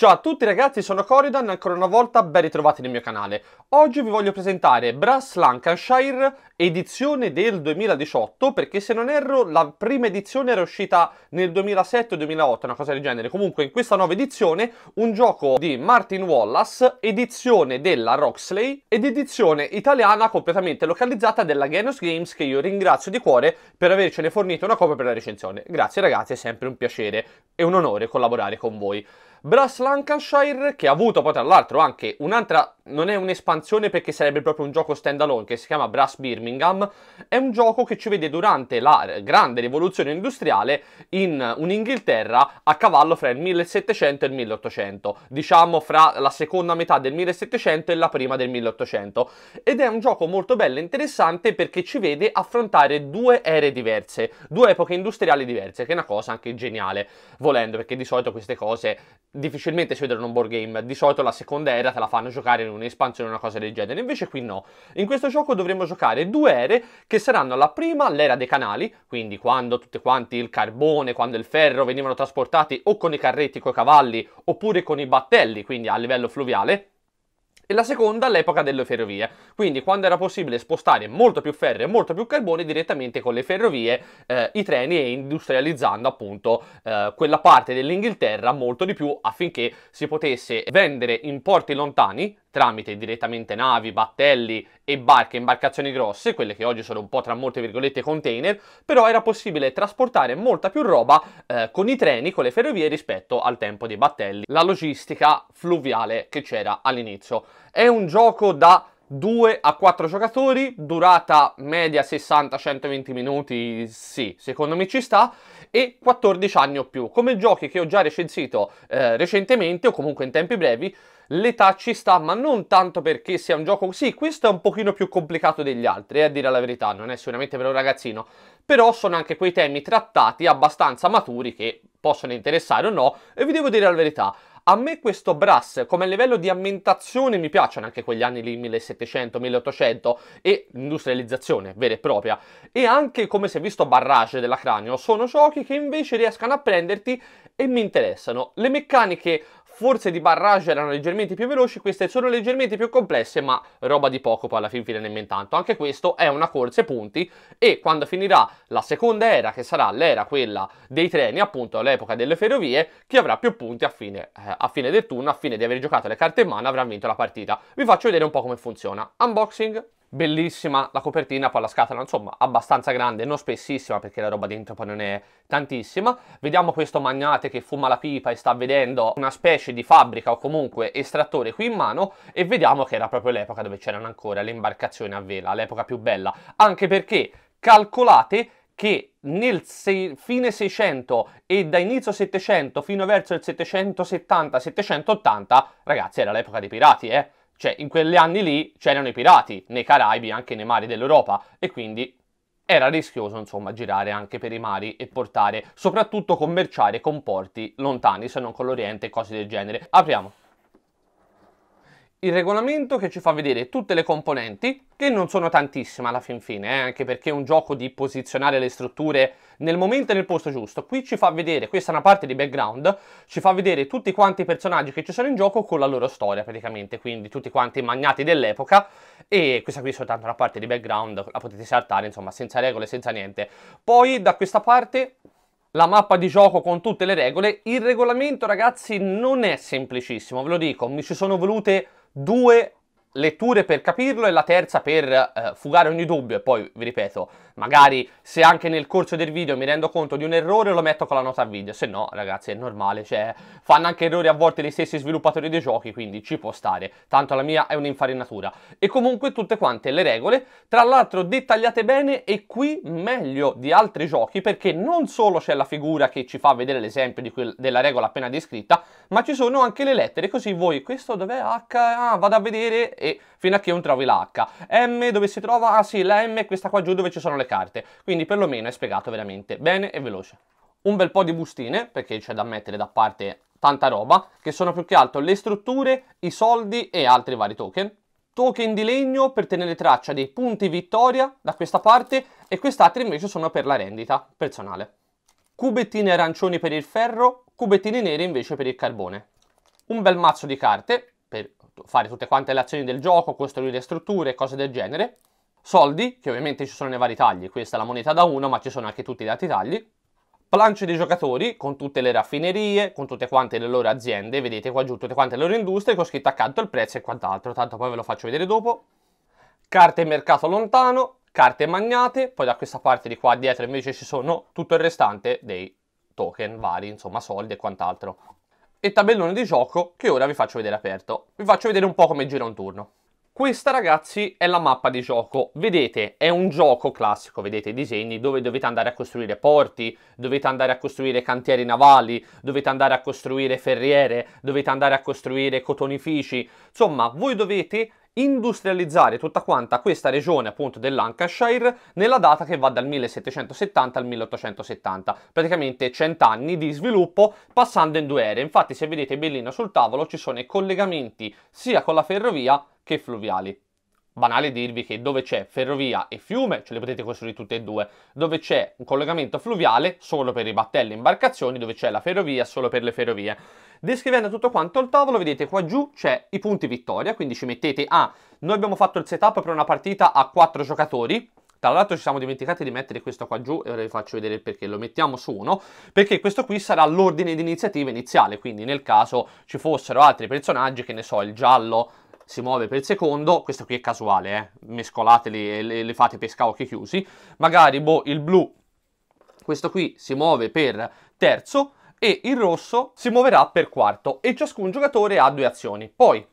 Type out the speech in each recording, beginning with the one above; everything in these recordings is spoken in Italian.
Ciao a tutti ragazzi, sono Coridan e ancora una volta ben ritrovati nel mio canale. Oggi vi voglio presentare Brass Lancashire edizione del 2018 perché se non erro la prima edizione era uscita nel 2007-2008, una cosa del genere. Comunque in questa nuova edizione un gioco di Martin Wallace, edizione della Roxley ed edizione italiana completamente localizzata della Genos Games che io ringrazio di cuore per avercene fornito una copia per la recensione. Grazie ragazzi, è sempre un piacere e un onore collaborare con voi. Brass Lancashire che ha avuto poi tra l'altro anche un'altra non è un'espansione perché sarebbe proprio un gioco standalone che si chiama Brass Birmingham, è un gioco che ci vede durante la grande rivoluzione industriale in un'Inghilterra a cavallo fra il 1700 e il 1800, diciamo fra la seconda metà del 1700 e la prima del 1800, ed è un gioco molto bello e interessante perché ci vede affrontare due ere diverse, due epoche industriali diverse, che è una cosa anche geniale, volendo, perché di solito queste cose difficilmente si vedono in un board game, di solito la seconda era te la fanno giocare in un un'espansione o una cosa del genere. Invece qui no. In questo gioco dovremo giocare due ere che saranno la prima l'era dei canali, quindi quando tutti quanti il carbone, quando il ferro venivano trasportati o con i carretti, coi cavalli, oppure con i battelli, quindi a livello fluviale, e la seconda all'epoca delle ferrovie, quindi quando era possibile spostare molto più ferro e molto più carbone direttamente con le ferrovie, eh, i treni e industrializzando appunto eh, quella parte dell'Inghilterra molto di più affinché si potesse vendere in porti lontani tramite direttamente navi, battelli e barche, imbarcazioni grosse, quelle che oggi sono un po' tra molte virgolette container, però era possibile trasportare molta più roba eh, con i treni, con le ferrovie rispetto al tempo dei battelli, la logistica fluviale che c'era all'inizio. È un gioco da 2 a 4 giocatori, durata media 60-120 minuti, sì, secondo me ci sta, e 14 anni o più. Come giochi che ho già recensito eh, recentemente o comunque in tempi brevi, l'età ci sta, ma non tanto perché sia un gioco così, questo è un pochino più complicato degli altri, eh, a dire la verità, non è sicuramente per un ragazzino, però sono anche quei temi trattati abbastanza maturi che possono interessare o no, e vi devo dire la verità, a me questo brass come livello di ambientazione mi piacciono anche quegli anni lì 1700, 1800 e industrializzazione vera e propria e anche come si è visto Barrage della Cranio sono giochi che invece riescano a prenderti e mi interessano. Le meccaniche forse di barrage erano leggermente più veloci, queste sono leggermente più complesse, ma roba di poco poi alla fin fine nemmeno tanto. Anche questo è una corsa e punti e quando finirà la seconda era, che sarà l'era quella dei treni, appunto all'epoca delle ferrovie, chi avrà più punti a fine, eh, a fine del turno, a fine di aver giocato le carte in mano, avrà vinto la partita. Vi faccio vedere un po' come funziona. Unboxing Bellissima la copertina, poi la scatola insomma abbastanza grande, non spessissima perché la roba dentro poi non è tantissima. Vediamo questo magnate che fuma la pipa e sta vedendo una specie di fabbrica o comunque estrattore qui in mano e vediamo che era proprio l'epoca dove c'erano ancora le imbarcazioni a vela, l'epoca più bella, anche perché calcolate che nel se fine 600 e da inizio 700 fino verso il 770-780, ragazzi, era l'epoca dei pirati, eh? Cioè, in quegli anni lì c'erano i pirati, nei Caraibi, anche nei mari dell'Europa, e quindi era rischioso, insomma, girare anche per i mari e portare, soprattutto commerciare con porti lontani, se non con l'Oriente e cose del genere. Apriamo il regolamento che ci fa vedere tutte le componenti, che non sono tantissime alla fin fine, eh, anche perché è un gioco di posizionare le strutture nel momento e nel posto giusto. Qui ci fa vedere, questa è una parte di background, ci fa vedere tutti quanti i personaggi che ci sono in gioco con la loro storia praticamente, quindi tutti quanti i magnati dell'epoca e questa qui è soltanto una parte di background, la potete saltare insomma senza regole, senza niente. Poi da questa parte la mappa di gioco con tutte le regole, il regolamento ragazzi non è semplicissimo, ve lo dico, mi ci sono volute due letture per capirlo e la terza per eh, fugare ogni dubbio e poi, vi ripeto, magari se anche nel corso del video mi rendo conto di un errore lo metto con la nota video, se no ragazzi è normale, cioè fanno anche errori a volte gli stessi sviluppatori dei giochi, quindi ci può stare, tanto la mia è un'infarinatura. E comunque tutte quante le regole, tra l'altro dettagliate bene e qui meglio di altri giochi perché non solo c'è la figura che ci fa vedere l'esempio della regola appena descritta, ma ci sono anche le lettere, così voi questo dov'è H? Ah, vado a vedere e fino a che non trovi la H. M dove si trova? Ah sì, la M è questa qua giù dove ci sono le carte, quindi perlomeno è spiegato veramente bene e veloce. Un bel po' di bustine, perché c'è da mettere da parte tanta roba, che sono più che altro le strutture, i soldi e altri vari token. Token di legno per tenere traccia dei punti vittoria da questa parte e quest'altra invece sono per la rendita personale. Cubettine arancioni per il ferro, cubettine nere invece per il carbone. Un bel mazzo di carte per fare tutte quante le azioni del gioco, costruire strutture e cose del genere soldi, che ovviamente ci sono nei vari tagli, questa è la moneta da 1, ma ci sono anche tutti gli altri tagli, planche dei giocatori con tutte le raffinerie, con tutte quante le loro aziende, vedete qua giù tutte quante le loro industrie, con scritto accanto il prezzo e quant'altro, tanto poi ve lo faccio vedere dopo. Carte mercato lontano, carte magnate, poi da questa parte di qua dietro invece ci sono tutto il restante dei token vari, insomma soldi e quant'altro. E tabellone di gioco che ora vi faccio vedere aperto. Vi faccio vedere un po' come gira un turno. Questa ragazzi è la mappa di gioco, vedete è un gioco classico, vedete i disegni dove dovete andare a costruire porti, dovete andare a costruire cantieri navali, dovete andare a costruire ferriere, dovete andare a costruire cotonifici, insomma voi dovete industrializzare tutta quanta questa regione appunto del Lancashire nella data che va dal 1770 al 1870, praticamente 100 anni di sviluppo passando in due aree. Infatti se vedete Bellino sul tavolo ci sono i collegamenti sia con la ferrovia che fluviali banale dirvi che dove c'è ferrovia e fiume ce le potete costruire tutte e due, dove c'è un collegamento fluviale solo per i battelli e imbarcazioni, dove c'è la ferrovia solo per le ferrovie. Descrivendo tutto quanto il tavolo, vedete qua giù c'è i punti vittoria, quindi ci mettete a noi abbiamo fatto il setup per una partita a 4 giocatori, tra l'altro ci siamo dimenticati di mettere questo qua giù e ora vi faccio vedere perché lo mettiamo su uno, perché questo qui sarà l'ordine di iniziativa iniziale, quindi nel caso ci fossero altri personaggi, che ne so, il giallo si muove per secondo, questo qui è casuale, eh? mescolateli e le, le fate per a chiusi, magari boh, il blu, questo qui si muove per terzo e il rosso si muoverà per quarto e ciascun giocatore ha due azioni. Poi,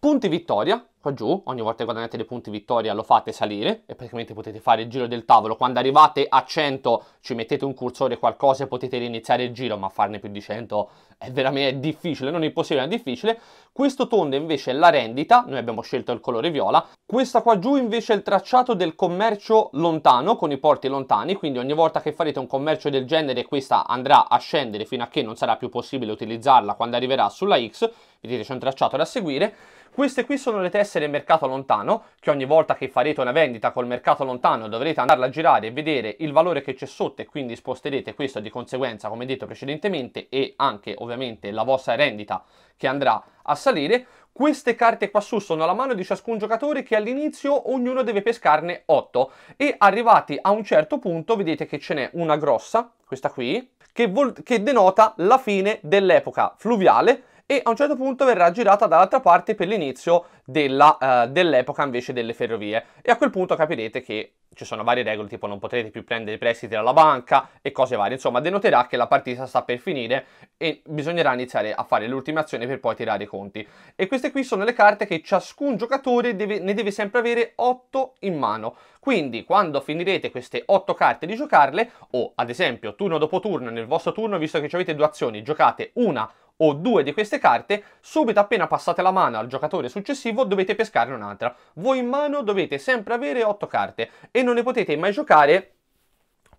punti vittoria, qua giù, ogni volta che guadagnate dei punti vittoria lo fate salire e praticamente potete fare il giro del tavolo, quando arrivate a 100 ci mettete un cursore qualcosa e potete riniziare il giro, ma farne più di 100 è veramente difficile, non è impossibile, è difficile, questo tondo invece è la rendita, noi abbiamo scelto il colore viola. Questa qua giù invece è il tracciato del commercio lontano, con i porti lontani, quindi ogni volta che farete un commercio del genere questa andrà a scendere fino a che non sarà più possibile utilizzarla quando arriverà sulla X. Vedete c'è un tracciato da seguire. Queste qui sono le tessere mercato lontano, che ogni volta che farete una vendita col mercato lontano dovrete andarla a girare e vedere il valore che c'è sotto e quindi sposterete questo di conseguenza, come detto precedentemente, e anche ovviamente la vostra rendita che andrà a salire. Queste carte qua su sono alla mano di ciascun giocatore che all'inizio ognuno deve pescarne 8 e arrivati a un certo punto vedete che ce n'è una grossa, questa qui, che, che denota la fine dell'epoca fluviale e a un certo punto verrà girata dall'altra parte per l'inizio eh, dell'epoca uh, dell invece delle ferrovie e a quel punto capirete che ci sono varie regole tipo non potrete più prendere prestiti dalla banca e cose varie, insomma denoterà che la partita sta per finire e bisognerà iniziare a fare l'ultima azione per poi tirare i conti. E queste qui sono le carte che ciascun giocatore deve, ne deve sempre avere 8 in mano, quindi quando finirete queste 8 carte di giocarle o ad esempio turno dopo turno nel vostro turno, visto che avete due azioni, giocate una o due di queste carte, subito appena passate la mano al giocatore successivo dovete pescare un'altra. Voi in mano dovete sempre avere 8 carte e non ne potete mai giocare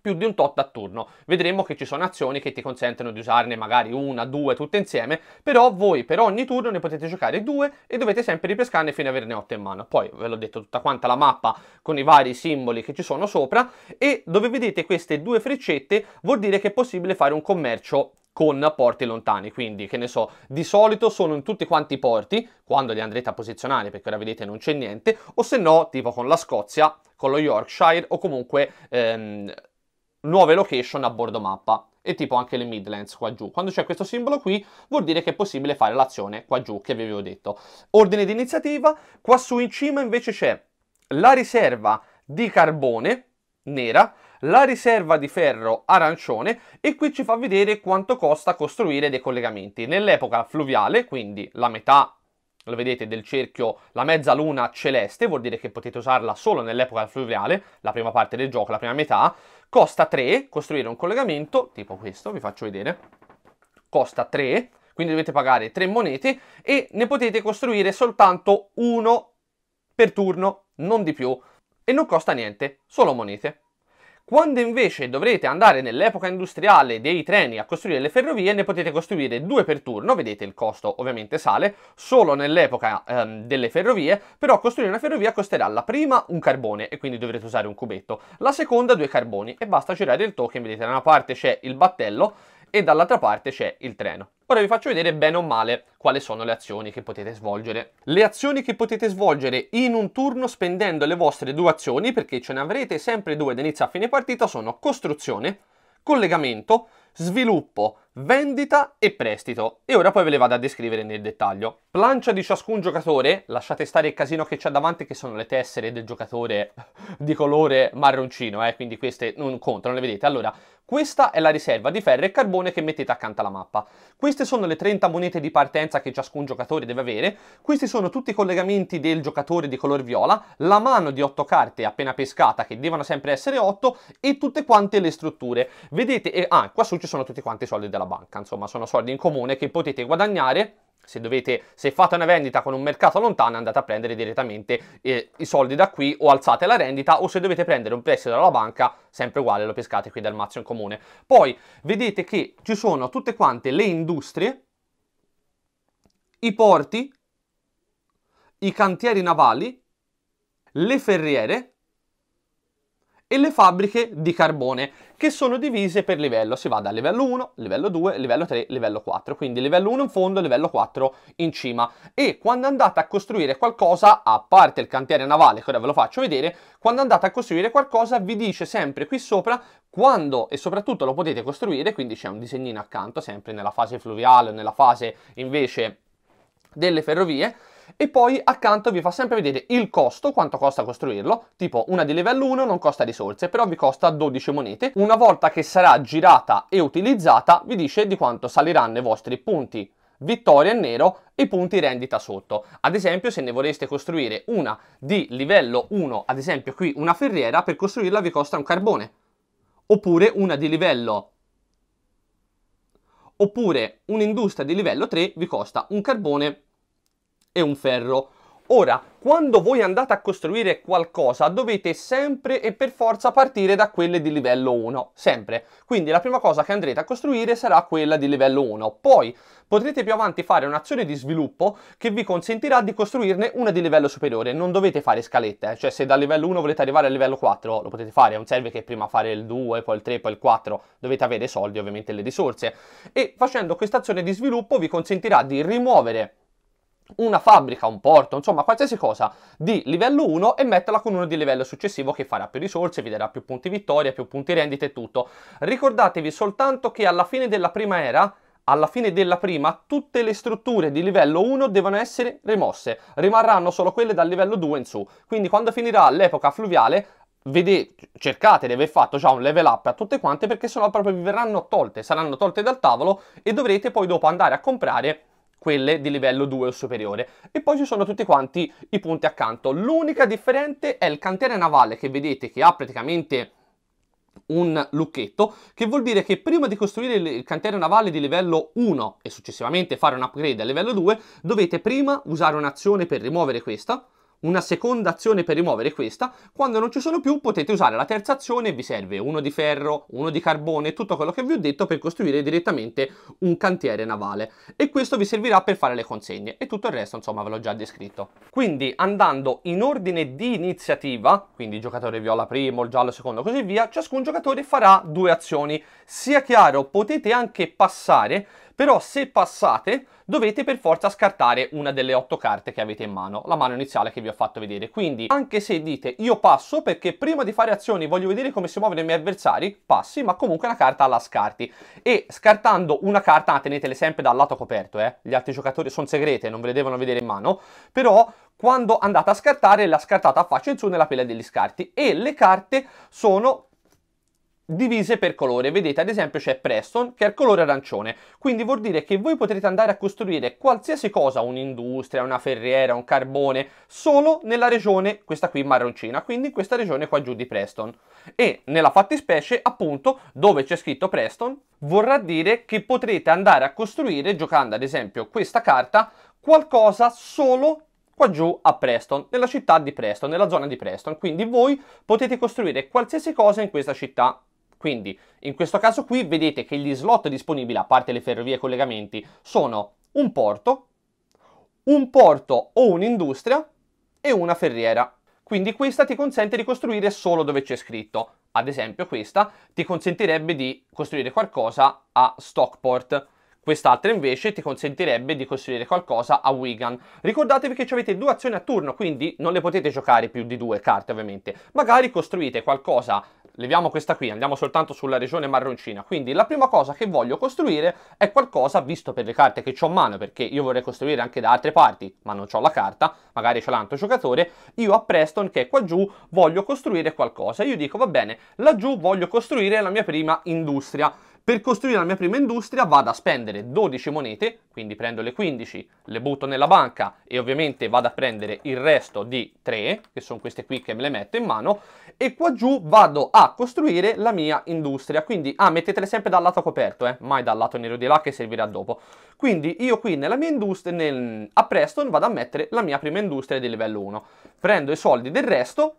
più di un tot a turno. Vedremo che ci sono azioni che ti consentono di usarne magari una, due, tutte insieme, però voi per ogni turno ne potete giocare due e dovete sempre ripescarne fino ad averne otto in mano. Poi ve l'ho detto tutta quanta la mappa con i vari simboli che ci sono sopra e dove vedete queste due freccette vuol dire che è possibile fare un commercio con porti lontani, quindi che ne so, di solito sono in tutti quanti i porti, quando li andrete a posizionare, perché ora vedete non c'è niente, o se no, tipo con la Scozia, con lo Yorkshire o comunque ehm, nuove location a bordo mappa e tipo anche le Midlands qua giù. Quando c'è questo simbolo qui vuol dire che è possibile fare l'azione qua giù che vi avevo detto. Ordine di iniziativa, qua su in cima invece c'è la riserva di carbone nera la riserva di ferro arancione e qui ci fa vedere quanto costa costruire dei collegamenti. Nell'epoca fluviale, quindi la metà lo vedete del cerchio, la mezza luna celeste, vuol dire che potete usarla solo nell'epoca fluviale, la prima parte del gioco, la prima metà, costa 3, costruire un collegamento, tipo questo, vi faccio vedere, costa 3, quindi dovete pagare 3 monete e ne potete costruire soltanto uno per turno, non di più, e non costa niente, solo monete. Quando invece dovrete andare nell'epoca industriale dei treni a costruire le ferrovie, ne potete costruire due per turno, vedete il costo ovviamente sale, solo nell'epoca ehm, delle ferrovie, però costruire una ferrovia costerà la prima un carbone e quindi dovrete usare un cubetto, la seconda due carboni e basta girare il token, vedete da una parte c'è il battello e dall'altra parte c'è il treno. Ora vi faccio vedere bene o male quali sono le azioni che potete svolgere. Le azioni che potete svolgere in un turno spendendo le vostre due azioni, perché ce ne avrete sempre due da inizio a fine partita, sono costruzione, collegamento, sviluppo, vendita e prestito. E ora poi ve le vado a descrivere nel dettaglio. Plancia di ciascun giocatore, lasciate stare il casino che c'è davanti che sono le tessere del giocatore di colore marroncino, eh, quindi queste non contano, le vedete? Allora, questa è la riserva di ferro e carbone che mettete accanto alla mappa. Queste sono le 30 monete di partenza che ciascun giocatore deve avere, questi sono tutti i collegamenti del giocatore di color viola, la mano di 8 carte appena pescata che devono sempre essere 8 e tutte quante le strutture. Vedete, e, ah, qua su ci sono tutti quanti i soldi della banca, insomma sono soldi in comune che potete guadagnare se, dovete, se fate una vendita con un mercato lontano andate a prendere direttamente eh, i soldi da qui o alzate la rendita o se dovete prendere un prestito dalla banca sempre uguale lo pescate qui dal mazzo in comune. Poi vedete che ci sono tutte quante le industrie, i porti, i cantieri navali, le ferriere e le fabbriche di carbone che sono divise per livello, si va da livello 1, livello 2, livello 3, livello 4, quindi livello 1 in fondo, livello 4 in cima e quando andate a costruire qualcosa, a parte il cantiere navale che ora ve lo faccio vedere, quando andate a costruire qualcosa vi dice sempre qui sopra quando e soprattutto lo potete costruire, quindi c'è un disegnino accanto sempre nella fase fluviale o nella fase invece delle ferrovie e poi accanto vi fa sempre vedere il costo, quanto costa costruirlo, tipo una di livello 1 non costa risorse, però vi costa 12 monete. Una volta che sarà girata e utilizzata vi dice di quanto saliranno i vostri punti vittoria in nero e punti rendita sotto. Ad esempio se ne vorreste costruire una di livello 1, ad esempio qui una ferriera, per costruirla vi costa un carbone. Oppure una di livello oppure un'industria di livello 3 vi costa un carbone e un ferro. Ora, quando voi andate a costruire qualcosa dovete sempre e per forza partire da quelle di livello 1, sempre. Quindi la prima cosa che andrete a costruire sarà quella di livello 1, poi potrete più avanti fare un'azione di sviluppo che vi consentirà di costruirne una di livello superiore, non dovete fare scalette, eh? cioè se dal livello 1 volete arrivare al livello 4 lo potete fare, non serve che prima fare il 2, poi il 3, poi il 4, dovete avere soldi ovviamente le risorse e facendo questa azione di sviluppo vi consentirà di rimuovere una fabbrica, un porto, insomma qualsiasi cosa di livello 1 e metterla con uno di livello successivo che farà più risorse, vi darà più punti vittoria, più punti rendite e tutto. Ricordatevi soltanto che alla fine della prima era alla fine della prima tutte le strutture di livello 1 devono essere rimosse, rimarranno solo quelle dal livello 2 in su, quindi quando finirà l'epoca fluviale vedete, cercate di aver fatto già un level up a tutte quante perché sennò proprio vi verranno tolte, saranno tolte dal tavolo e dovrete poi dopo andare a comprare quelle di livello 2 o superiore. E poi ci sono tutti quanti i punti accanto. L'unica differente è il cantiere navale che vedete che ha praticamente un lucchetto, che vuol dire che prima di costruire il cantiere navale di livello 1 e successivamente fare un upgrade a livello 2, dovete prima usare un'azione per rimuovere questa, una seconda azione per rimuovere questa, quando non ci sono più potete usare la terza azione vi serve uno di ferro, uno di carbone, tutto quello che vi ho detto per costruire direttamente un cantiere navale e questo vi servirà per fare le consegne e tutto il resto insomma ve l'ho già descritto. Quindi andando in ordine di iniziativa, quindi il giocatore viola primo, il giallo secondo così via, ciascun giocatore farà due azioni. Sia chiaro, potete anche passare però se passate dovete per forza scartare una delle otto carte che avete in mano, la mano iniziale che vi ho fatto vedere. Quindi anche se dite io passo perché prima di fare azioni voglio vedere come si muovono i miei avversari, passi ma comunque la carta la scarti. E scartando una carta, tenetele sempre dal lato coperto, eh? gli altri giocatori sono segrete, non ve le devono vedere in mano, però quando andate a scartare la scartata a faccia in su nella pelle degli scarti e le carte sono divise per colore. Vedete ad esempio c'è Preston che è il colore arancione, quindi vuol dire che voi potrete andare a costruire qualsiasi cosa, un'industria, una ferriera, un carbone, solo nella regione, questa qui marroncina, quindi in questa regione qua giù di Preston. E nella fattispecie appunto dove c'è scritto Preston vorrà dire che potrete andare a costruire, giocando ad esempio questa carta, qualcosa solo qua giù a Preston, nella città di Preston, nella zona di Preston. Quindi voi potete costruire qualsiasi cosa in questa città quindi in questo caso qui vedete che gli slot disponibili, a parte le ferrovie e collegamenti, sono un porto, un porto o un'industria e una ferriera. Quindi questa ti consente di costruire solo dove c'è scritto. Ad esempio questa ti consentirebbe di costruire qualcosa a Stockport. Quest'altra invece ti consentirebbe di costruire qualcosa a Wigan. Ricordatevi che avete due azioni a turno, quindi non le potete giocare più di due carte ovviamente. Magari costruite qualcosa leviamo questa qui, andiamo soltanto sulla regione marroncina. Quindi la prima cosa che voglio costruire è qualcosa, visto per le carte che ho a mano, perché io vorrei costruire anche da altre parti, ma non ho la carta, magari ce l'ha un altro giocatore, io a Preston, che è qua giù, voglio costruire qualcosa. Io dico, va bene, laggiù voglio costruire la mia prima industria. Per costruire la mia prima industria vado a spendere 12 monete, quindi prendo le 15, le butto nella banca e ovviamente vado a prendere il resto di 3, che sono queste qui che me le metto in mano, e qua giù vado a costruire la mia industria. Quindi, ah, mettetele sempre dal lato coperto, eh, mai dal lato nero di là che servirà dopo. Quindi io qui nella mia industria, nel, a Preston, vado a mettere la mia prima industria di livello 1. Prendo i soldi del resto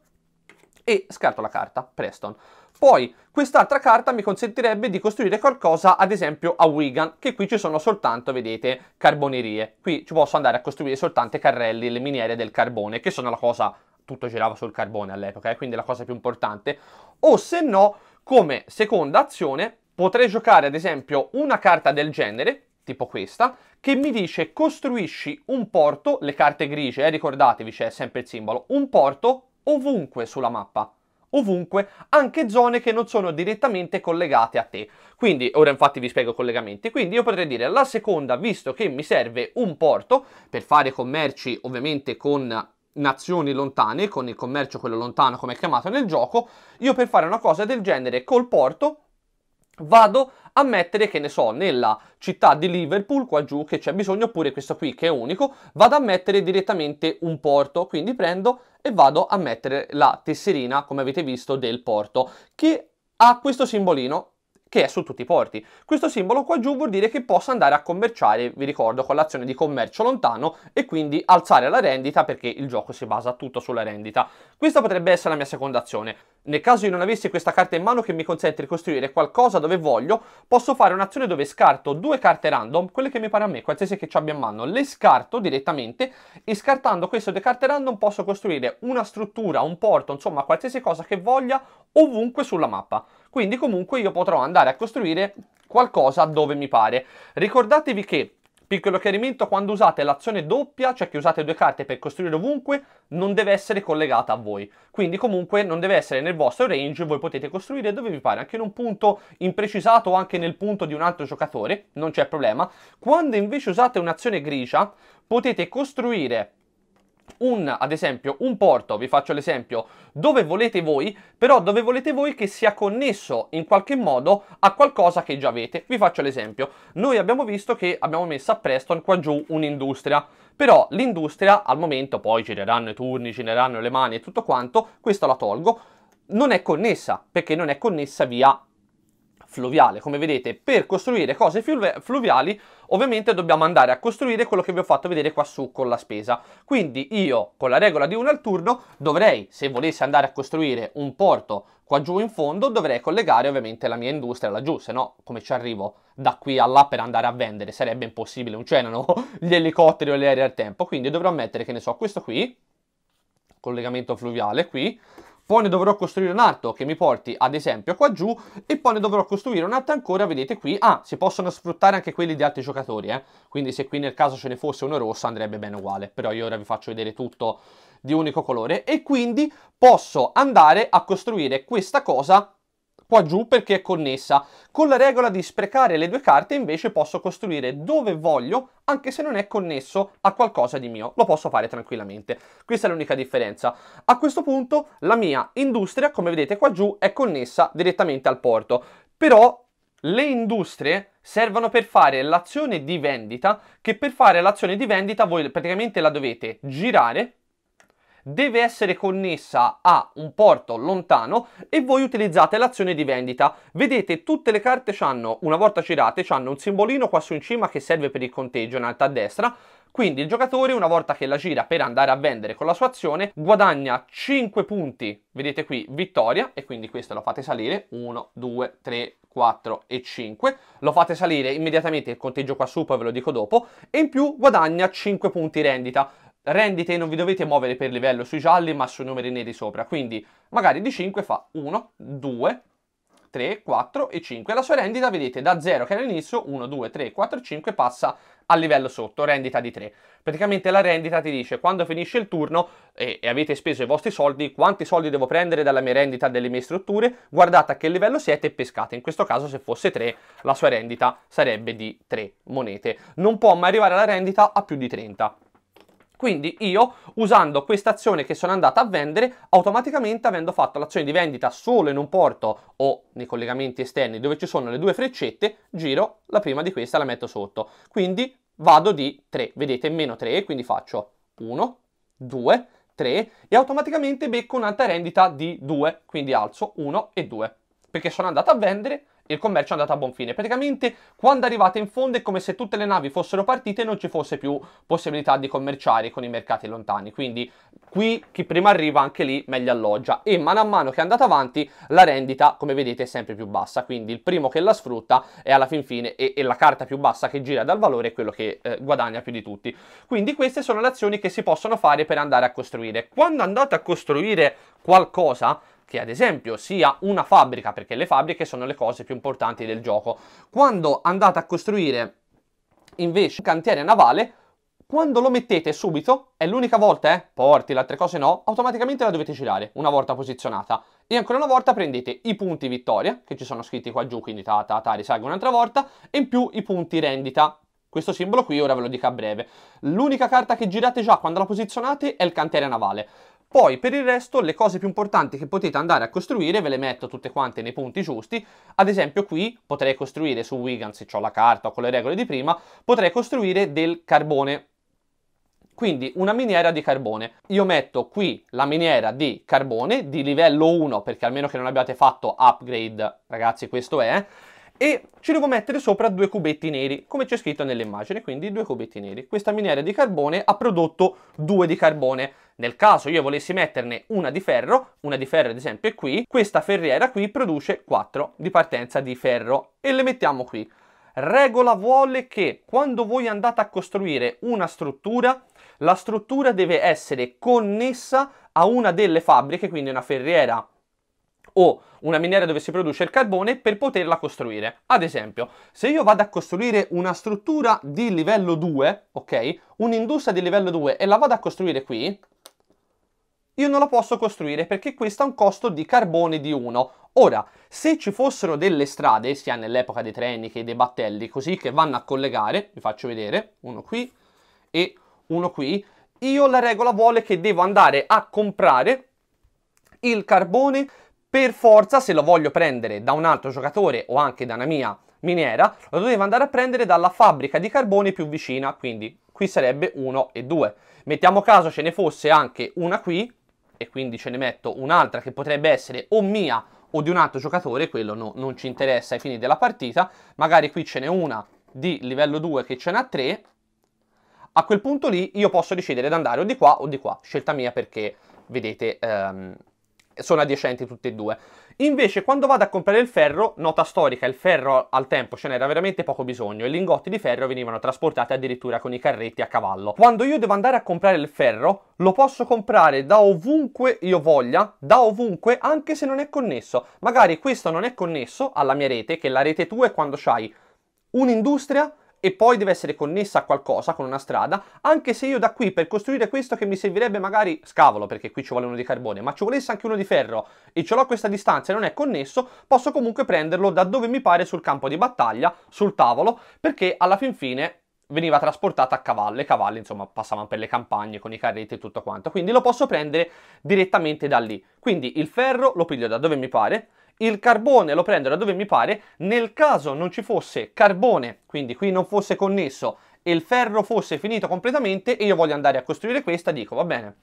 e scarto la carta, Preston. Poi quest'altra carta mi consentirebbe di costruire qualcosa ad esempio a Wigan, che qui ci sono soltanto, vedete, carbonerie. Qui ci posso andare a costruire soltanto carrelli, le miniere del carbone, che sono la cosa tutto girava sul carbone all'epoca, eh, quindi la cosa più importante, o se no, come seconda azione, potrei giocare ad esempio una carta del genere, tipo questa, che mi dice costruisci un porto, le carte grigie, eh, ricordatevi c'è sempre il simbolo, un porto ovunque sulla mappa ovunque, anche zone che non sono direttamente collegate a te. Quindi, ora infatti vi spiego i collegamenti, quindi io potrei dire la seconda, visto che mi serve un porto, per fare commerci ovviamente con nazioni lontane, con il commercio quello lontano come è chiamato nel gioco, io per fare una cosa del genere col porto vado a mettere, che ne so, nella città di Liverpool, qua giù che c'è bisogno, oppure questo qui che è unico, vado a mettere direttamente un porto, quindi prendo e vado a mettere la tesserina, come avete visto, del porto, che ha questo simbolino che è su tutti i porti. Questo simbolo qua giù vuol dire che posso andare a commerciare, vi ricordo, con l'azione di commercio lontano e quindi alzare la rendita perché il gioco si basa tutto sulla rendita. Questa potrebbe essere la mia seconda azione. Nel caso io non avessi questa carta in mano che mi consente di costruire qualcosa dove voglio, posso fare un'azione dove scarto due carte random, quelle che mi pare a me, qualsiasi che ci abbia in mano, le scarto direttamente e scartando queste due carte random posso costruire una struttura, un porto, insomma qualsiasi cosa che voglia ovunque sulla mappa quindi comunque io potrò andare a costruire qualcosa dove mi pare. Ricordatevi che Piccolo chiarimento, quando usate l'azione doppia, cioè che usate due carte per costruire ovunque, non deve essere collegata a voi. Quindi comunque non deve essere nel vostro range, voi potete costruire dove vi pare, anche in un punto imprecisato o anche nel punto di un altro giocatore, non c'è problema. Quando invece usate un'azione grigia, potete costruire un, ad esempio, un porto, vi faccio l'esempio, dove volete voi, però dove volete voi che sia connesso in qualche modo a qualcosa che già avete. Vi faccio l'esempio. Noi abbiamo visto che abbiamo messo a Preston qua giù un'industria, però l'industria al momento, poi gireranno i turni, gireranno le mani e tutto quanto, questa la tolgo, non è connessa, perché non è connessa via fluviale. Come vedete, per costruire cose fluviali, ovviamente dobbiamo andare a costruire quello che vi ho fatto vedere qua su con la spesa. Quindi io, con la regola di 1 al turno, dovrei, se volessi andare a costruire un porto qua giù in fondo, dovrei collegare ovviamente la mia industria laggiù, se no come ci arrivo da qui a là per andare a vendere? Sarebbe impossibile, non c'erano gli elicotteri o le aeree al tempo, quindi dovrò mettere, che ne so, questo qui, collegamento fluviale qui, poi ne dovrò costruire un altro che mi porti ad esempio qua giù e poi ne dovrò costruire un altro ancora, vedete qui, ah, si possono sfruttare anche quelli di altri giocatori, eh? quindi se qui nel caso ce ne fosse uno rosso andrebbe bene uguale, però io ora vi faccio vedere tutto di unico colore e quindi posso andare a costruire questa cosa qua giù perché è connessa. Con la regola di sprecare le due carte invece posso costruire dove voglio anche se non è connesso a qualcosa di mio, lo posso fare tranquillamente. Questa è l'unica differenza. A questo punto la mia industria, come vedete qua giù, è connessa direttamente al porto, però le industrie servono per fare l'azione di vendita, che per fare l'azione di vendita voi praticamente la dovete girare deve essere connessa a un porto lontano e voi utilizzate l'azione di vendita. Vedete tutte le carte hanno, una volta girate, hanno un simbolino qua su in cima che serve per il conteggio in alto a destra, quindi il giocatore una volta che la gira per andare a vendere con la sua azione guadagna 5 punti, vedete qui vittoria e quindi questo lo fate salire 1, 2, 3, 4 e 5, lo fate salire immediatamente il conteggio qua su, poi ve lo dico dopo, e in più guadagna 5 punti rendita rendite non vi dovete muovere per livello sui gialli ma sui numeri neri sopra, quindi magari di 5 fa 1, 2, 3, 4 e 5. La sua rendita, vedete, da 0 che era all'inizio, 1, 2, 3, 4, 5, passa al livello sotto, rendita di 3. Praticamente la rendita ti dice quando finisce il turno e, e avete speso i vostri soldi, quanti soldi devo prendere dalla mia rendita delle mie strutture, guardate a che livello siete e pescate. In questo caso se fosse 3, la sua rendita sarebbe di 3 monete. Non può mai arrivare alla rendita a più di 30. Quindi io, usando questa azione che sono andata a vendere, automaticamente avendo fatto l'azione di vendita solo in un porto o nei collegamenti esterni dove ci sono le due freccette, giro la prima di questa e la metto sotto. Quindi vado di 3, vedete, meno 3, quindi faccio 1, 2, 3 e automaticamente becco un'altra rendita di 2, quindi alzo 1 e 2, perché sono andato a vendere, il commercio è andato a buon fine. Praticamente quando arrivate in fondo è come se tutte le navi fossero partite e non ci fosse più possibilità di commerciare con i mercati lontani. Quindi qui chi prima arriva anche lì meglio alloggia e mano a mano che è andata avanti la rendita come vedete è sempre più bassa. Quindi il primo che la sfrutta è alla fin fine e, e la carta più bassa che gira dal valore è quello che eh, guadagna più di tutti. Quindi queste sono le azioni che si possono fare per andare a costruire. Quando andate a costruire qualcosa che ad esempio sia una fabbrica, perché le fabbriche sono le cose più importanti del gioco. Quando andate a costruire invece un cantiere navale, quando lo mettete subito, è l'unica volta, eh, porti, le altre cose no, automaticamente la dovete girare una volta posizionata. E ancora una volta prendete i punti vittoria, che ci sono scritti qua giù, quindi ta ta ta risalgo un'altra volta, e in più i punti rendita. Questo simbolo qui ora ve lo dico a breve. L'unica carta che girate già quando la posizionate è il cantiere navale. Poi per il resto le cose più importanti che potete andare a costruire ve le metto tutte quante nei punti giusti, ad esempio qui potrei costruire su Wigan se ho la carta o con le regole di prima, potrei costruire del carbone, quindi una miniera di carbone. Io metto qui la miniera di carbone di livello 1 perché almeno che non abbiate fatto upgrade, ragazzi questo è, e ci devo mettere sopra due cubetti neri, come c'è scritto nell'immagine, quindi due cubetti neri. Questa miniera di carbone ha prodotto due di carbone. Nel caso io volessi metterne una di ferro, una di ferro ad esempio è qui, questa ferriera qui produce 4 di partenza di ferro e le mettiamo qui. Regola vuole che quando voi andate a costruire una struttura, la struttura deve essere connessa a una delle fabbriche, quindi una ferriera o una miniera dove si produce il carbone per poterla costruire. Ad esempio, se io vado a costruire una struttura di livello 2, ok? Un'industria di livello 2 e la vado a costruire qui, io non la posso costruire perché questo ha un costo di carbone di 1. Ora, se ci fossero delle strade, sia nell'epoca dei treni che dei battelli, così che vanno a collegare, vi faccio vedere, uno qui e uno qui, io la regola vuole che devo andare a comprare il carbone per forza, se lo voglio prendere da un altro giocatore o anche da una mia miniera, lo devo andare a prendere dalla fabbrica di carbone più vicina, quindi qui sarebbe 1 e 2. Mettiamo caso ce ne fosse anche una qui, e quindi ce ne metto un'altra che potrebbe essere o mia o di un altro giocatore, quello no, non ci interessa ai fini della partita, magari qui ce n'è una di livello 2 che ce n'ha 3, a quel punto lì io posso decidere di andare o di qua o di qua, scelta mia perché vedete... Ehm, sono adiacenti tutte e due. Invece quando vado a comprare il ferro, nota storica, il ferro al tempo ce n'era veramente poco bisogno, i lingotti di ferro venivano trasportati addirittura con i carretti a cavallo. Quando io devo andare a comprare il ferro, lo posso comprare da ovunque io voglia, da ovunque anche se non è connesso. Magari questo non è connesso alla mia rete, che la rete tua è quando c'hai un'industria, e poi deve essere connessa a qualcosa, con una strada, anche se io da qui per costruire questo che mi servirebbe magari scavolo, perché qui ci vuole uno di carbone, ma ci volesse anche uno di ferro e ce l'ho a questa distanza e non è connesso, posso comunque prenderlo da dove mi pare sul campo di battaglia, sul tavolo, perché alla fin fine veniva trasportata a cavallo, e cavalli insomma passavano per le campagne con i carretti e tutto quanto, quindi lo posso prendere direttamente da lì. Quindi il ferro lo piglio da dove mi pare, il carbone lo prendo da dove mi pare, nel caso non ci fosse carbone, quindi qui non fosse connesso e il ferro fosse finito completamente e io voglio andare a costruire questa, dico va bene,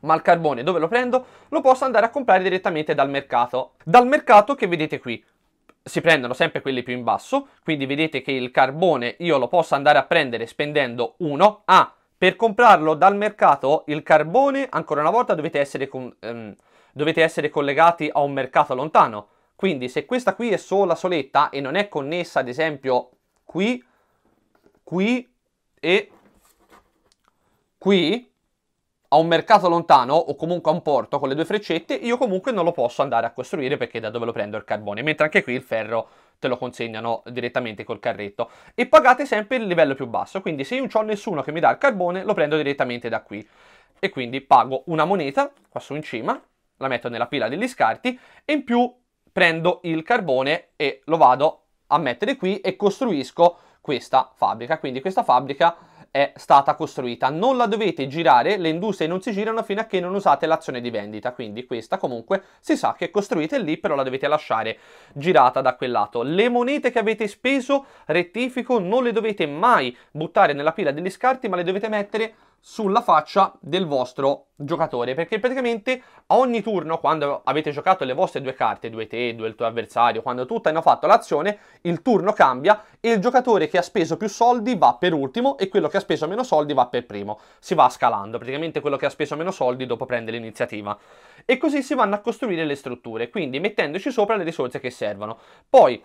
ma il carbone dove lo prendo? Lo posso andare a comprare direttamente dal mercato. Dal mercato che vedete qui, si prendono sempre quelli più in basso, quindi vedete che il carbone io lo posso andare a prendere spendendo 1. Ah, per comprarlo dal mercato il carbone, ancora una volta dovete essere... Con, ehm, dovete essere collegati a un mercato lontano. Quindi se questa qui è sola soletta e non è connessa ad esempio qui, qui e qui a un mercato lontano o comunque a un porto con le due freccette, io comunque non lo posso andare a costruire perché da dove lo prendo il carbone, mentre anche qui il ferro te lo consegnano direttamente col carretto e pagate sempre il livello più basso, quindi se io non ho nessuno che mi dà il carbone lo prendo direttamente da qui e quindi pago una moneta qua su in cima la metto nella pila degli scarti e in più prendo il carbone e lo vado a mettere qui e costruisco questa fabbrica. Quindi questa fabbrica è stata costruita. Non la dovete girare, le industrie non si girano fino a che non usate l'azione di vendita, quindi questa comunque si sa che è costruita lì, però la dovete lasciare girata da quel lato. Le monete che avete speso, rettifico, non le dovete mai buttare nella pila degli scarti, ma le dovete mettere sulla faccia del vostro giocatore perché praticamente a ogni turno quando avete giocato le vostre due carte due te, due il tuo avversario quando tutti hanno fatto l'azione il turno cambia e il giocatore che ha speso più soldi va per ultimo e quello che ha speso meno soldi va per primo si va scalando praticamente quello che ha speso meno soldi dopo prende l'iniziativa e così si vanno a costruire le strutture quindi mettendoci sopra le risorse che servono poi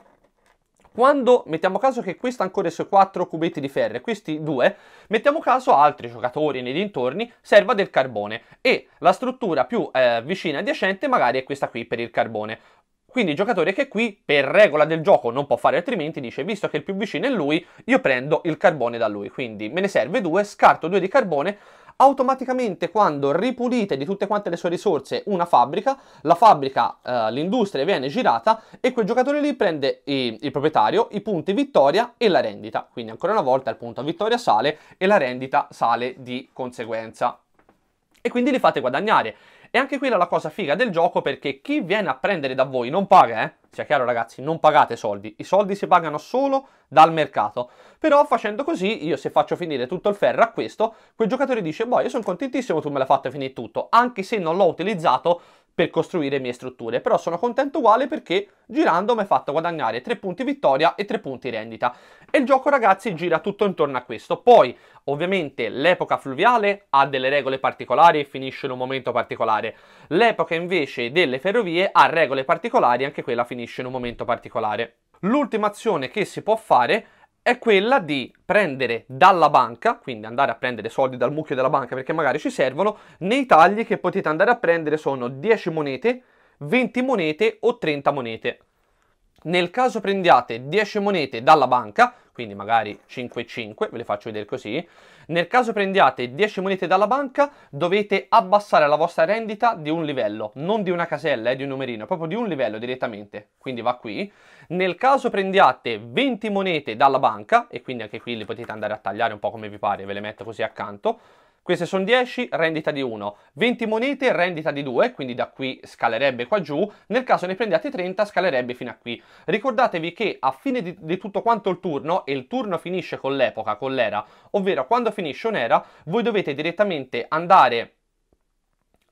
quando mettiamo caso che questo ancora i suoi 4 cubetti di ferro e questi due, mettiamo caso altri giocatori nei dintorni serva del carbone e la struttura più eh, vicina e adiacente magari è questa qui per il carbone. Quindi il giocatore che qui, per regola del gioco, non può fare altrimenti, dice visto che il più vicino è lui, io prendo il carbone da lui. Quindi me ne serve due, scarto due di carbone, automaticamente quando ripulite di tutte quante le sue risorse una fabbrica, la fabbrica, eh, l'industria viene girata e quel giocatore lì prende i, il proprietario, i punti vittoria e la rendita. Quindi ancora una volta il punto vittoria sale e la rendita sale di conseguenza. E quindi li fate guadagnare. E anche quella è la cosa figa del gioco perché chi viene a prendere da voi non paga, eh? Sia chiaro ragazzi, non pagate soldi, i soldi si pagano solo dal mercato. Però facendo così, io se faccio finire tutto il ferro a questo, quel giocatore dice, boh, io sono contentissimo tu me l'hai fatto finire tutto, anche se non l'ho utilizzato per costruire le mie strutture, però sono contento uguale perché girando mi ha fatto guadagnare 3 punti vittoria e 3 punti rendita. E il gioco ragazzi gira tutto intorno a questo. Poi ovviamente l'epoca fluviale ha delle regole particolari e finisce in un momento particolare. L'epoca invece delle ferrovie ha regole particolari e anche quella finisce in un momento particolare. L'ultima azione che si può fare è è quella di prendere dalla banca, quindi andare a prendere soldi dal mucchio della banca perché magari ci servono, nei tagli che potete andare a prendere sono 10 monete, 20 monete o 30 monete. Nel caso prendiate 10 monete dalla banca, quindi magari 5,5, ve le faccio vedere così, nel caso prendiate 10 monete dalla banca, dovete abbassare la vostra rendita di un livello, non di una casella, eh, di un numerino, proprio di un livello direttamente, quindi va qui. Nel caso prendiate 20 monete dalla banca, e quindi anche qui le potete andare a tagliare un po' come vi pare, ve le metto così accanto, queste sono 10, rendita di 1, 20 monete, rendita di 2, quindi da qui scalerebbe qua giù, nel caso ne prendiate 30 scalerebbe fino a qui. Ricordatevi che a fine di, di tutto quanto il turno, e il turno finisce con l'epoca, con l'era, ovvero quando finisce un'era, voi dovete direttamente andare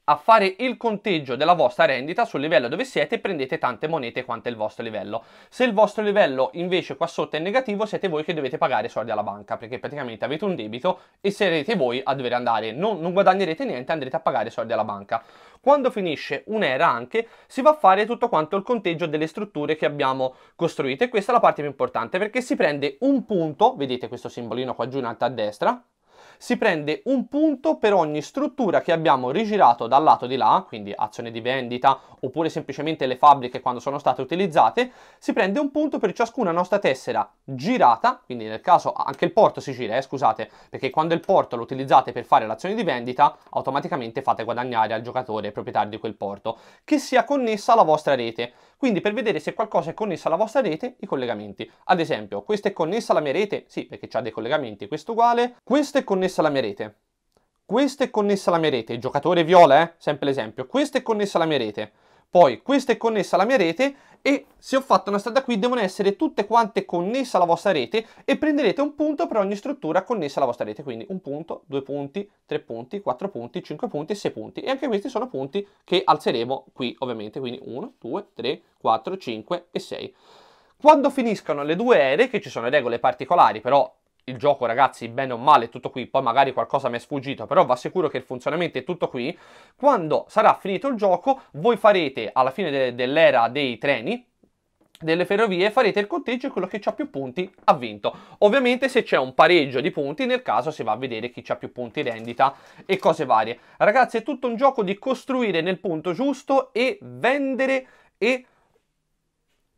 a fare il conteggio della vostra rendita sul livello dove siete prendete tante monete quanto è il vostro livello. Se il vostro livello invece qua sotto è negativo siete voi che dovete pagare soldi alla banca perché praticamente avete un debito e sarete voi a dover andare, non, non guadagnerete niente, andrete a pagare soldi alla banca. Quando finisce un'era anche si va a fare tutto quanto il conteggio delle strutture che abbiamo costruito e questa è la parte più importante perché si prende un punto, vedete questo simbolino qua giù in alto a destra, si prende un punto per ogni struttura che abbiamo rigirato dal lato di là, quindi azione di vendita oppure semplicemente le fabbriche quando sono state utilizzate, si prende un punto per ciascuna nostra tessera girata, quindi nel caso anche il porto si gira, eh, scusate, perché quando il porto lo utilizzate per fare l'azione di vendita, automaticamente fate guadagnare al giocatore proprietario di quel porto, che sia connessa alla vostra rete. Quindi per vedere se qualcosa è connessa alla vostra rete, i collegamenti. Ad esempio, questa è connessa alla mia rete? Sì, perché ha dei collegamenti, questo uguale. Questa è connessa alla mia rete. Questa è connessa alla mia rete. giocatore viola, eh? Sempre l'esempio. Questa è connessa alla mia rete. Poi questa è connessa alla mia rete e se ho fatto una strada qui devono essere tutte quante connesse alla vostra rete e prenderete un punto per ogni struttura connessa alla vostra rete, quindi un punto, due punti, tre punti, quattro punti, cinque punti, sei punti e anche questi sono punti che alzeremo qui ovviamente, quindi 1, 2, 3, 4, 5 e 6. Quando finiscono le due ere, che ci sono regole particolari però il gioco, ragazzi, bene o male, tutto qui, poi magari qualcosa mi è sfuggito, però vi assicuro che il funzionamento è tutto qui. Quando sarà finito il gioco, voi farete alla fine de dell'era dei treni, delle ferrovie farete il conteggio e quello che ha più punti ha vinto. Ovviamente se c'è un pareggio di punti, nel caso si va a vedere chi ha più punti rendita e cose varie. Ragazzi è tutto un gioco di costruire nel punto giusto e vendere e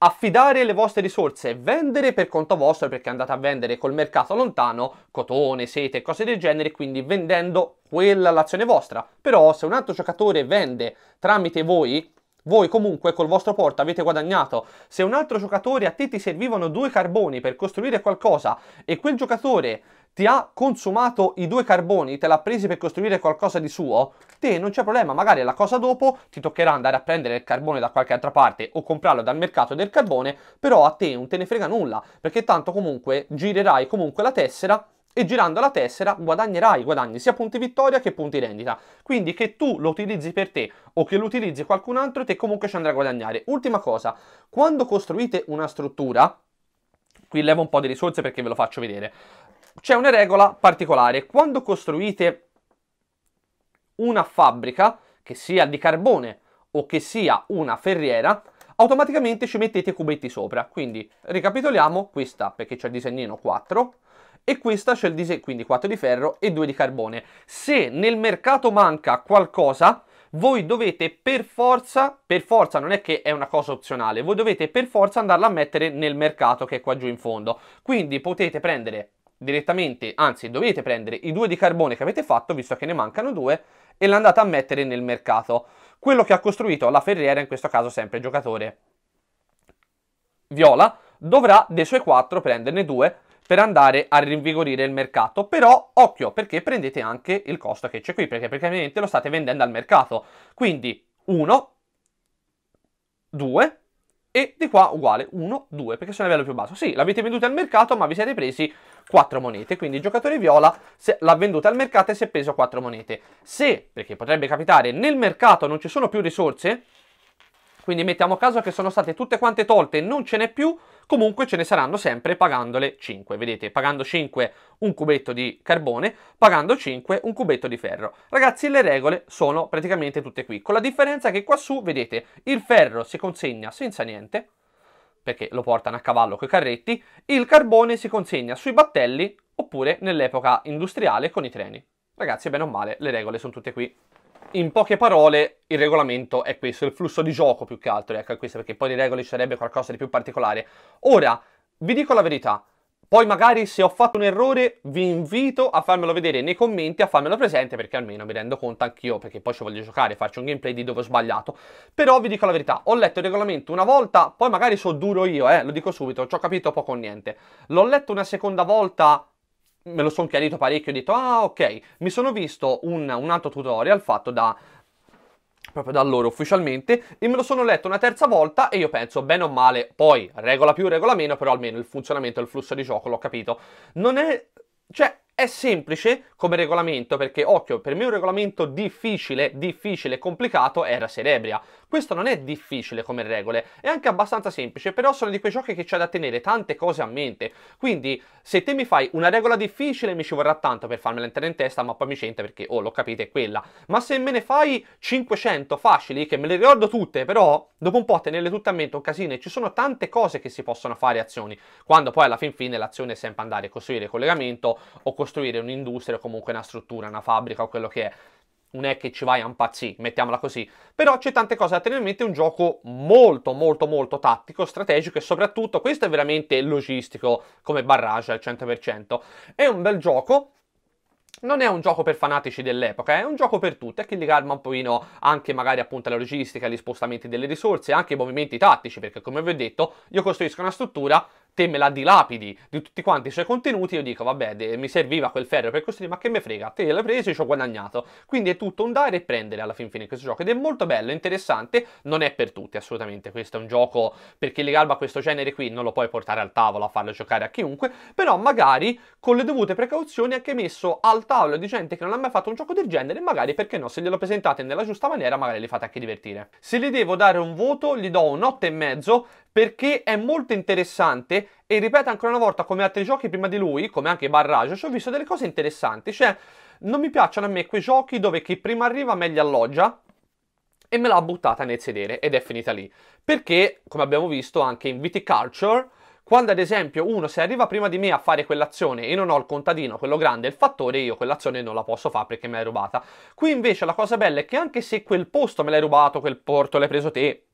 affidare le vostre risorse, vendere per conto vostro perché andate a vendere col mercato lontano, cotone, sete e cose del genere, quindi vendendo quella l'azione vostra. Però se un altro giocatore vende tramite voi, voi comunque col vostro porto avete guadagnato. Se un altro giocatore a te ti servivano due carboni per costruire qualcosa e quel giocatore ti ha consumato i due carboni, te l'ha presi per costruire qualcosa di suo, te non c'è problema, magari la cosa dopo ti toccherà andare a prendere il carbone da qualche altra parte o comprarlo dal mercato del carbone, però a te non te ne frega nulla, perché tanto comunque girerai comunque la tessera e girando la tessera guadagnerai, guadagni sia punti vittoria che punti rendita. Quindi che tu lo utilizzi per te o che lo utilizzi qualcun altro, te comunque ci andrà a guadagnare. Ultima cosa, quando costruite una struttura, qui levo un po' di risorse perché ve lo faccio vedere c'è una regola particolare. Quando costruite una fabbrica, che sia di carbone o che sia una ferriera, automaticamente ci mettete i cubetti sopra. Quindi ricapitoliamo questa perché c'è il disegnino 4 e questa c'è il disegno, quindi 4 di ferro e 2 di carbone. Se nel mercato manca qualcosa, voi dovete per forza, per forza non è che è una cosa opzionale, voi dovete per forza andarla a mettere nel mercato che è qua giù in fondo. Quindi potete prendere direttamente, anzi dovete prendere i due di carbone che avete fatto, visto che ne mancano due, e l'andate a mettere nel mercato. Quello che ha costruito la Ferriera, in questo caso sempre giocatore viola, dovrà dei suoi quattro prenderne due per andare a rinvigorire il mercato. Però occhio, perché prendete anche il costo che c'è qui, perché praticamente lo state vendendo al mercato. Quindi 1, 2, e di qua uguale 1, 2, perché sono a livello più basso. Sì, l'avete venduta al mercato, ma vi siete presi 4 monete, quindi il giocatore viola l'ha venduta al mercato e si è preso 4 monete. Se, perché potrebbe capitare, nel mercato non ci sono più risorse, quindi mettiamo caso che sono state tutte quante tolte e non ce n'è più, comunque ce ne saranno sempre pagandole 5. Vedete, pagando 5 un cubetto di carbone, pagando 5 un cubetto di ferro. Ragazzi, le regole sono praticamente tutte qui, con la differenza che qua su, vedete, il ferro si consegna senza niente, perché lo portano a cavallo coi carretti, il carbone si consegna sui battelli oppure nell'epoca industriale con i treni. Ragazzi, bene o male, le regole sono tutte qui in poche parole il regolamento è questo, il flusso di gioco più che altro, ecco, è questo perché poi le regole ci sarebbe qualcosa di più particolare. Ora, vi dico la verità, poi magari se ho fatto un errore vi invito a farmelo vedere nei commenti, a farmelo presente perché almeno mi rendo conto anch'io, perché poi ci voglio giocare, faccio un gameplay di dove ho sbagliato. Però vi dico la verità, ho letto il regolamento una volta, poi magari so duro io, eh, lo dico subito, ci ho capito poco o niente. L'ho letto una seconda volta me lo sono chiarito parecchio, ho detto ah ok, mi sono visto un, un altro tutorial fatto da proprio da loro ufficialmente e me lo sono letto una terza volta e io penso bene o male poi regola più regola meno però almeno il funzionamento il flusso di gioco l'ho capito non è cioè è semplice come regolamento perché occhio per me un regolamento difficile difficile complicato era Cerebria questo non è difficile come regole, è anche abbastanza semplice, però sono di quei giochi che c'è da tenere tante cose a mente. Quindi se te mi fai una regola difficile mi ci vorrà tanto per farmela entrare in testa, ma poi mi c'entra perché, oh, l'ho capito, è quella. Ma se me ne fai 500 facili, che me le ricordo tutte, però dopo un po' tenerle tutte a mente è un casino e ci sono tante cose che si possono fare azioni, quando poi alla fin fine l'azione è sempre andare a costruire collegamento o costruire un'industria o comunque una struttura, una fabbrica o quello che è non è che ci vai a impazzire, mettiamola così. Però c'è tante cose da tenere in mente, è un gioco molto molto molto tattico, strategico e soprattutto questo è veramente logistico come barrage al 100%. È un bel gioco. Non è un gioco per fanatici dell'epoca, è un gioco per tutti, è che li calma un pochino anche magari appunto la logistica, gli spostamenti delle risorse, anche i movimenti tattici, perché come vi ho detto io costruisco una struttura te me la dilapidi di tutti quanti i suoi contenuti, io dico vabbè, de, mi serviva quel ferro per costruire, ma che me frega, te l'hai preso, e ci ho guadagnato. Quindi è tutto un dare e prendere alla fin fine questo gioco ed è molto bello, interessante, non è per tutti assolutamente, questo è un gioco per chi le galba questo genere qui, non lo puoi portare al tavolo a farlo giocare a chiunque, però magari con le dovute precauzioni anche messo al tavolo di gente che non ha mai fatto un gioco del genere, magari perché no, se glielo presentate nella giusta maniera magari li fate anche divertire. Se gli devo dare un voto, gli do un mezzo perché è molto interessante e ripeto ancora una volta come altri giochi prima di lui, come anche Barrage, ci ho visto delle cose interessanti, cioè non mi piacciono a me quei giochi dove chi prima arriva meglio alloggia e me l'ha buttata nel sedere ed è finita lì. Perché, come abbiamo visto anche in Viticulture, quando ad esempio uno se arriva prima di me a fare quell'azione e non ho il contadino, quello grande, il fattore, io quell'azione non la posso fare perché me l'hai rubata. Qui invece la cosa bella è che anche se quel posto me l'hai rubato, quel porto l'hai preso te,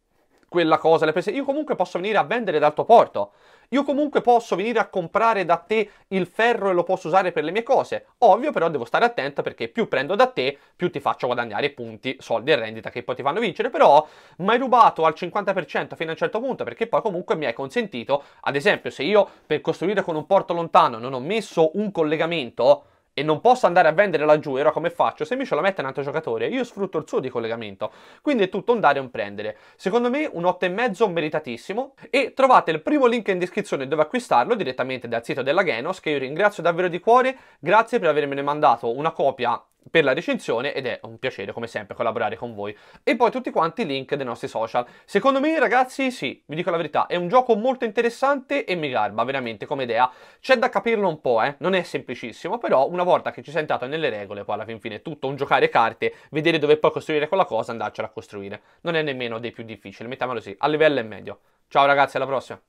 quella cosa, le prese. Io comunque posso venire a vendere dal tuo porto. Io comunque posso venire a comprare da te il ferro e lo posso usare per le mie cose. Ovvio, però devo stare attento perché più prendo da te, più ti faccio guadagnare punti, soldi e rendita che poi ti fanno vincere. Però mi hai rubato al 50% fino a un certo punto perché poi comunque mi hai consentito, ad esempio, se io per costruire con un porto lontano non ho messo un collegamento e non posso andare a vendere laggiù, e ora come faccio? Se mi ce la mette un altro giocatore, io sfrutto il suo di collegamento. Quindi è tutto un dare e un prendere. Secondo me un 8,5 meritatissimo e trovate il primo link in descrizione dove acquistarlo direttamente dal sito della Genos che io ringrazio davvero di cuore, grazie per avermene mandato una copia per la recensione ed è un piacere come sempre collaborare con voi. E poi tutti quanti i link dei nostri social. Secondo me ragazzi sì, vi dico la verità, è un gioco molto interessante e mi garba veramente come idea. C'è da capirlo un po', eh? non è semplicissimo, però una volta che ci sei entrato nelle regole, poi alla fin fine è tutto un giocare carte, vedere dove puoi costruire quella cosa, andarcela a costruire. Non è nemmeno dei più difficili, mettiamolo così, a livello è medio. Ciao ragazzi, alla prossima!